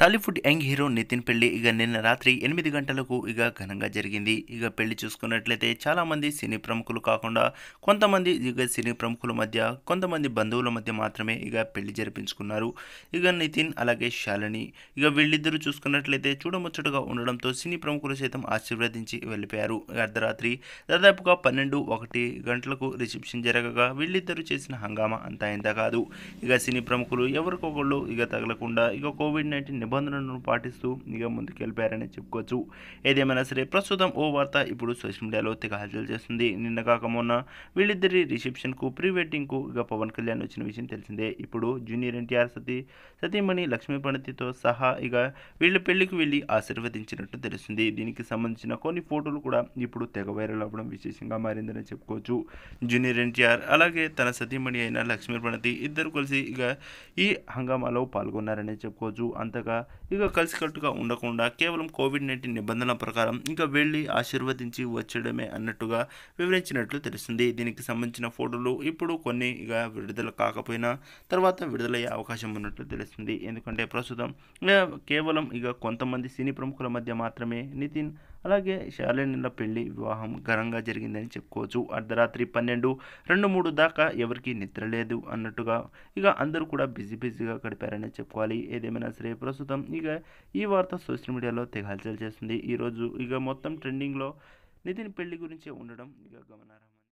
Tollywood young hero Nitin పెళ్లి ఇక నిన్న రాత్రి ఎనిమిది గంటలకు ఇక ఘనంగా జరిగింది ఇక పెళ్లి చూసుకున్నట్లయితే చాలామంది సినీ ప్రముఖులు కాకుండా కొంతమంది ఇక సినీ ప్రముఖుల మధ్య కొంతమంది బంధువుల మధ్య మాత్రమే ఇక పెళ్లి జరిపించుకున్నారు ఇక నితిన్ అలాగే శాలిని ఇక వీళ్ళిద్దరూ చూసుకున్నట్లయితే చూడముచ్చటగా ఉండడంతో సినీ ప్రముఖులు సైతం ఆశీర్వదించి వెళ్ళిపోయారు అర్ధరాత్రి దాదాపుగా పన్నెండు ఒకటి గంటలకు రిసెప్షన్ జరగగా వీళ్ళిద్దరూ చేసిన హంగామా అంతా ఇంత కాదు ఇక సినీ ప్రముఖులు ఎవరికొకళ్ళు ఇక తగలకుండా ఇక కోవిడ్ నైన్టీన్ నిబంధనలను పాటిస్తూ ఇక ముందుకెళ్ళిపారని చెప్పుకోవచ్చు ఏదేమైనా సరే ప్రస్తుతం ఓ వార్త ఇప్పుడు సోషల్ మీడియాలో తెగ హల్చల్ చేస్తుంది నిన్న కాక మొన్న వీళ్ళిద్దరి రిసెప్షన్కు ప్రీ వెడ్డింగ్కు ఇక పవన్ కళ్యాణ్ వచ్చిన విషయం తెలిసిందే ఇప్పుడు జూనియర్ ఎన్టీఆర్ సతీ సతీమణి లక్ష్మీ పండితితో సహా ఇక వీళ్ళ పెళ్లికి వెళ్ళి ఆశీర్వదించినట్టు తెలుస్తుంది దీనికి సంబంధించిన కొన్ని ఫోటోలు కూడా ఇప్పుడు తెగ వైరల్ అవ్వడం విశేషంగా మారిందని చెప్పుకోవచ్చు జూనియర్ ఎన్టీఆర్ అలాగే తన సతీమణి అయిన లక్ష్మీ ప్రణతి ఇద్దరు కలిసి ఇక ఈ హంగామాలో పాల్గొన్నారని చెప్పుకోవచ్చు అంతగా ఇక కలిసికట్టుగా ఉండకుండా కేవలం కోవిడ్ నైన్టీన్ నిబంధనల ప్రకారం ఇంకా వెళ్ళి ఆశీర్వదించి వచ్చడమే అన్నట్టుగా వివరించినట్లు తెలుస్తుంది దీనికి సంబంధించిన ఫోటోలు ఇప్పుడు కొన్ని ఇక విడుదల కాకపోయినా తర్వాత విడుదలయ్యే అవకాశం ఉన్నట్లు తెలుస్తుంది ఎందుకంటే ప్రస్తుతం కేవలం ఇక కొంతమంది సినీ ప్రముఖుల మధ్య మాత్రమే నితిన్ అలాగే శాలినిల పెళ్లి వివాహం ఘనంగా జరిగిందని చెప్పుకోవచ్చు అర్ధరాత్రి పన్నెండు రెండు మూడు దాకా ఎవరికీ నిద్ర లేదు అన్నట్టుగా ఇక అందరూ కూడా బిజీ బిజీగా గడిపారని చెప్పుకోవాలి ఏదేమైనా సరే ప్రస్తుతం ఇక ఈ వార్త సోషల్ మీడియాలో తెగ హల్చల్ చేస్తుంది ఈరోజు ఇక మొత్తం ట్రెండింగ్లో నితిన్ పెళ్లి గురించి ఉండడం ఇక గమనార్హం